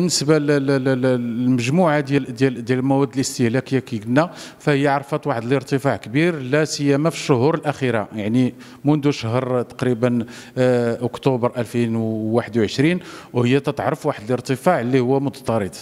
بالنسبه للمجموعه ديال ديال ديال المواد الاستهلاكيه كي قلنا فهي عرفت واحد الارتفاع كبير لا سيما في الشهور الاخيره يعني منذ شهر تقريبا آه، اكتوبر 2021 وهي تتعرف واحد الارتفاع اللي هو مضطرد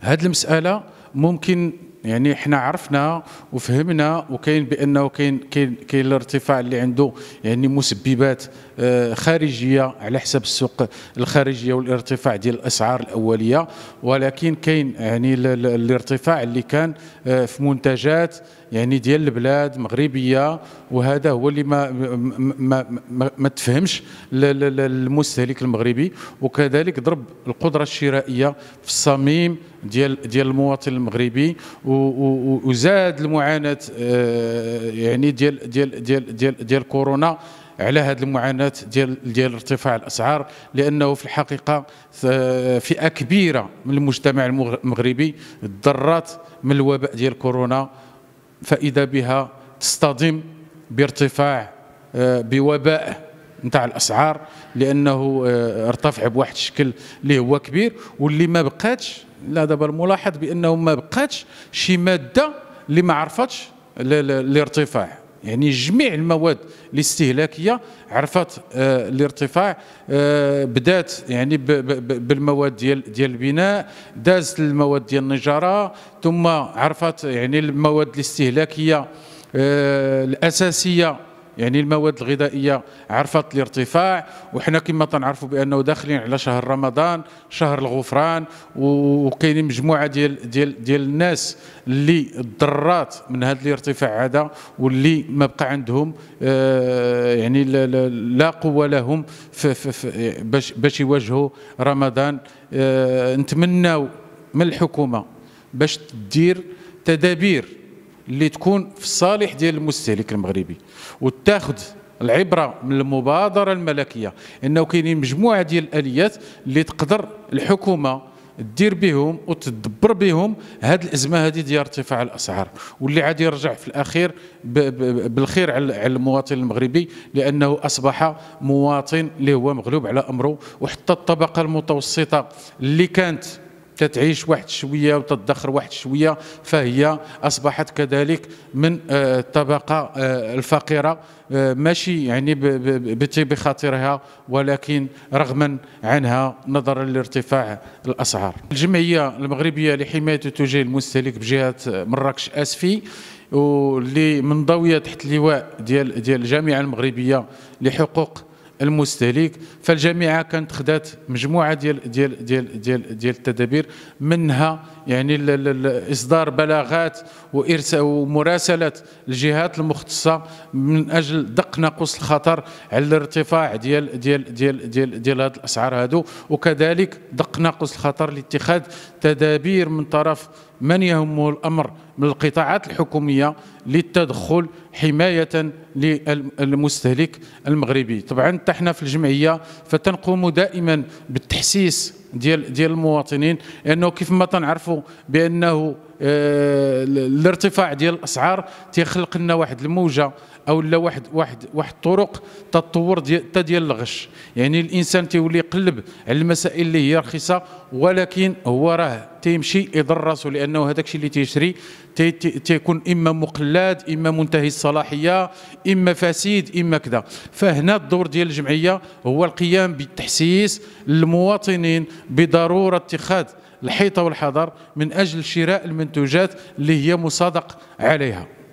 هذه المساله ممكن يعني احنا عرفنا وفهمنا وكاين بانه كاين كاين كاين الارتفاع اللي عنده يعني مسببات آه، خارجيه على حسب السوق الخارجيه والارتفاع ديال الاسعار الاوليه ولكن كاين يعني الارتفاع اللي كان آه، في منتجات يعني ديال البلاد مغربيه وهذا هو اللي ما ما ما, ما تفهمش المستهلك المغربي وكذلك ضرب القدره الشرائيه في الصميم ديال ديال المواطن المغربي وزاد المعاناه آه، يعني ديال ديال ديال ديال, ديال كورونا على هذه المعاناه ديال ديال ارتفاع الاسعار لانه في الحقيقه فئه كبيره من المجتمع المغربي تضرات من الوباء ديال كورونا فاذا بها تصطدم بارتفاع آه، بوباء نتاع الاسعار لانه آه، ارتفع بواحد الشكل اللي هو كبير واللي ما بقاتش لا دابا الملاحظ بانه ما بقاتش شي ماده اللي ما عرفتش الارتفاع يعني جميع المواد الاستهلاكيه عرفت آه، الارتفاع آه، بدات يعني بالمواد ديال ديال البناء دازت المواد ديال النجاره ثم عرفت يعني المواد الاستهلاكيه آه، الاساسيه يعني المواد الغذائيه عرفت الارتفاع وحنا كما تنعرفوا بانه داخلين على شهر رمضان شهر الغفران وكاينين مجموعه ديال ديال ديال الناس اللي ضرات من هذا الارتفاع هذا واللي ما بقى عندهم آه، يعني لا قوه لهم باش باش يواجهوا رمضان نتمنوا آه، نتمناو من الحكومه باش تدير تدابير اللي تكون في الصالح ديال المستهلك المغربي وتاخذ العبره من المبادره الملكيه انه كاينين مجموعه ديال الاليات اللي تقدر الحكومه تدير بهم وتدبر بهم هاد الازمه هذه ديال ارتفاع الاسعار واللي عاد يرجع في الاخير بالخير على المواطن المغربي لانه اصبح مواطن اللي هو مغلوب على امره وحتى الطبقه المتوسطه اللي كانت تتعيش واحد شوية وتدخر واحد شوية فهي أصبحت كذلك من آه، الطبقة آه، الفقيرة آه، ماشي يعني بخاطرها ولكن رغما عنها نظرا لارتفاع الأسعار الجمعية المغربية لحماية وتوجيه المستهلك بجهة مراكش أسفي واللي منضوية تحت اللواء ديال ديال الجامعة المغربية لحقوق المستهلك فالجامعه كانت خدات مجموعه ديال ديال ديال ديال ديال التدابير منها يعني اصدار بلاغات وارسال ومراسله الجهات المختصه من اجل دق ناقوس الخطر على الارتفاع ديال ديال ديال ديال ديال هاد الاسعار هادو وكذلك دق ناقوس الخطر لاتخاذ تدابير من طرف من يهمه الأمر من القطاعات الحكومية للتدخل حماية للمستهلك المغربي طبعا احنا في الجمعية فتنقوم دائما بالتحسيس ديال ديال المواطنين لانه كيف ما تنعرفوا بانه آه، الارتفاع ديال الاسعار تيخلق لنا واحد الموجه او لا واحد واحد واحد طرق تطور ديال حتى ديال الغش يعني الانسان تيولي يقلب على المسائل اللي هي رخيصه ولكن هو راه تيمشي يضر راسو لانه هذاك الشيء اللي تيشري تي تيكون اما مقلد اما منتهي الصلاحيه اما فاسد اما كذا فهنا الدور ديال الجمعيه هو القيام بالتحسيس للمواطنين بضروره اتخاذ الحيطه والحذر من اجل شراء المنتوجات اللي هي مصادق عليها